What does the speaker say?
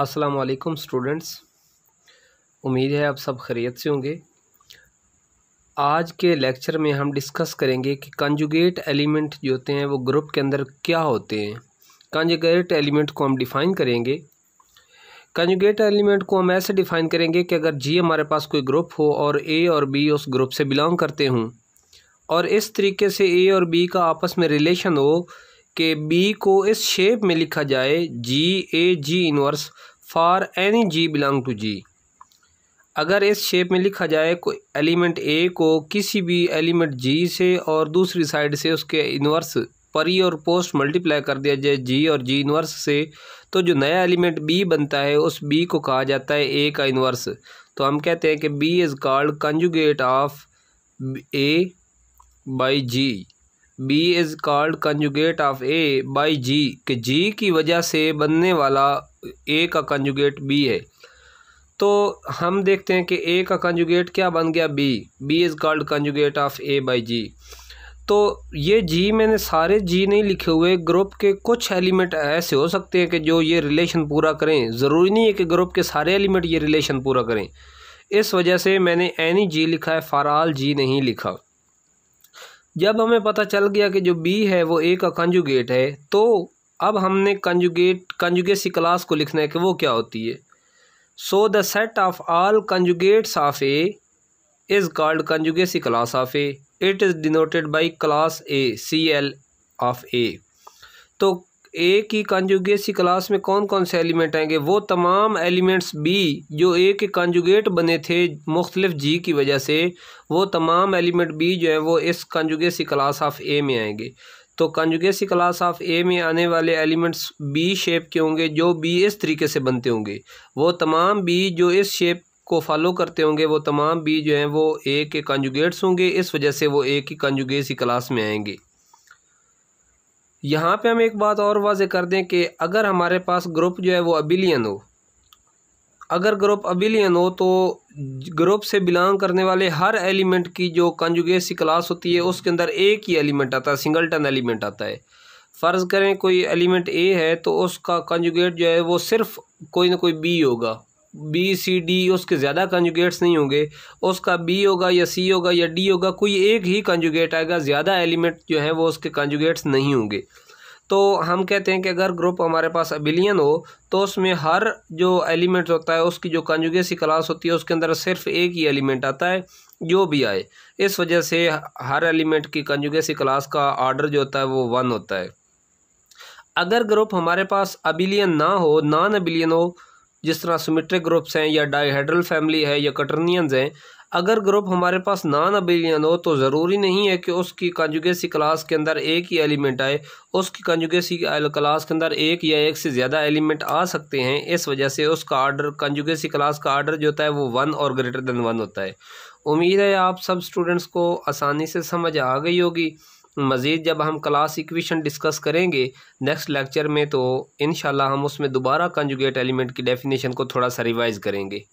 अस्सलाम वालेकुम स्टूडेंट्स उम्मीद है आप सब खैरियत से होंगे आज के लेक्चर में हम डिस्कस करेंगे कि कंजुगेट एलिमेंट जो होते हैं वो ग्रुप के अंदर क्या होते हैं कंजुगेट एलिमेंट को हम डिफ़ाइन करेंगे कंजुगेट एलिमेंट को हम ऐसे डिफ़ाइन करेंगे कि अगर जी हमारे पास कोई ग्रुप हो और ए और बी उस ग्रुप से बिलोंग करते हों और इस तरीके से ए और बी का आपस में रिलेशन हो के बी को इस शेप में लिखा जाए g a g inverse for any g belong to g अगर इस शेप में लिखा जाए कोई एलिमेंट ए को किसी भी एलिमेंट जी से और दूसरी साइड से उसके इनवर्स परी और पोस्ट मल्टीप्लाई कर दिया जाए जी और जी इनवर्स से तो जो नया एलिमेंट बी बनता है उस बी को कहा जाता है ए का इनवर्स तो हम कहते हैं कि B is called conjugate of A by G B is called conjugate of A by G कि जी की वजह से बनने वाला ए का कंजुगेट बी है तो हम देखते हैं कि ए का कंजुगेट क्या बन गया b b is called conjugate of A by g तो ये जी मैंने सारे जी नहीं लिखे हुए ग्रुप के कुछ एलिमेंट ऐसे हो सकते हैं कि जो ये रिलेशन पूरा करें ज़रूरी नहीं है कि ग्रुप के सारे एलिमेंट ये रिलेशन पूरा करें इस वजह से मैंने एनी जी लिखा है फ़ाराल जी नहीं लिखा जब हमें पता चल गया कि जो बी है वो ए का कंजुगेट है तो अब हमने कंजुगेट कंजुगेसी क्लास को लिखना है कि वो क्या होती है so the set of all conjugates of a is called conjugacy class of a it is denoted by class a c l of a तो ए की कंजुगेसी क्लास में कौन कौन से एलिमेंट आएंगे वो तमाम एलिमेंट्स बी जो ए के कंजुगेट बने थे मुख्तलिफ जी की वजह से वो तमाम एलिमेंट बी जो है वो इस कंजुगेसी क्लास ऑफ ए में आएंगे तो कंजुगेसी क्लास ऑफ ए में आने वाले एलिमेंट्स बी शेप के होंगे जो बी इस तरीके से बनते होंगे वो तमाम बी जो इस शेप को फॉलो करते होंगे वो तमाम बी जो हैं वो ए के कंजुगेट्स होंगे इस वजह से वो ए की कंजुगेसी क्लास में आएंगे यहाँ पे हम एक बात और वाजे कर दें कि अगर हमारे पास ग्रुप जो है वो अबिलियन हो अगर ग्रुप अबिलियन हो तो ग्रुप से बिलोंग करने वाले हर एलिमेंट की जो कंजुगेसी क्लास होती है उसके अंदर एक ही एलिमेंट आता है सिंगलटन एलिमेंट आता है फ़र्ज़ करें कोई एलिमेंट ए है तो उसका कंजुगेट जो है वो सिर्फ कोई ना कोई बी होगा बी सी डी उसके ज़्यादा कंजुगेट्स नहीं होंगे उसका बी होगा या सी होगा या डी होगा कोई एक ही कंजुगेट आएगा ज़्यादा एलिमेंट जो है वो उसके कंजुगेट्स नहीं होंगे तो हम कहते हैं कि अगर ग्रुप हमारे पास अबिलियन हो तो उसमें हर जो एलिमेंट होता है उसकी जो कंजुगेसी क्लास होती है उसके अंदर सिर्फ एक ही एलिमेंट आता है जो भी आए इस वजह से हर एलिमेंट की कंजुगेसी क्लास का ऑर्डर जो होता है वो वन होता है अगर ग्रुप हमारे पास अबिलियन ना हो नॉन अबिलियन हो जिस तरह सिमेट्रिक ग्रुप्स हैं या डाईहेड्रल फैमिली है या कटर्नियंस हैं अगर ग्रुप हमारे पास नॉन अबेलियन हो तो ज़रूरी नहीं है कि उसकी कंजुगेसी क्लास के अंदर एक ही एलिमेंट आए उसकी कंजुगेसी क्लास के अंदर एक या एक से ज़्यादा एलिमेंट आ सकते हैं इस वजह से उसका आर्डर कंजुगेसी क्लास का आर्डर जो होता है वो वन और ग्रेटर देन वन होता है उम्मीद है आप सब स्टूडेंट्स को आसानी से समझ आ गई होगी मज़ीद जब हम क्लास इक्वेशन डिस्कस करेंगे नेक्स्ट लेक्चर में तो इन हम उसमें दोबारा कंजुगेट एलिमेंट की डेफिनेशन को थोड़ा सा रिवाइज़ करेंगे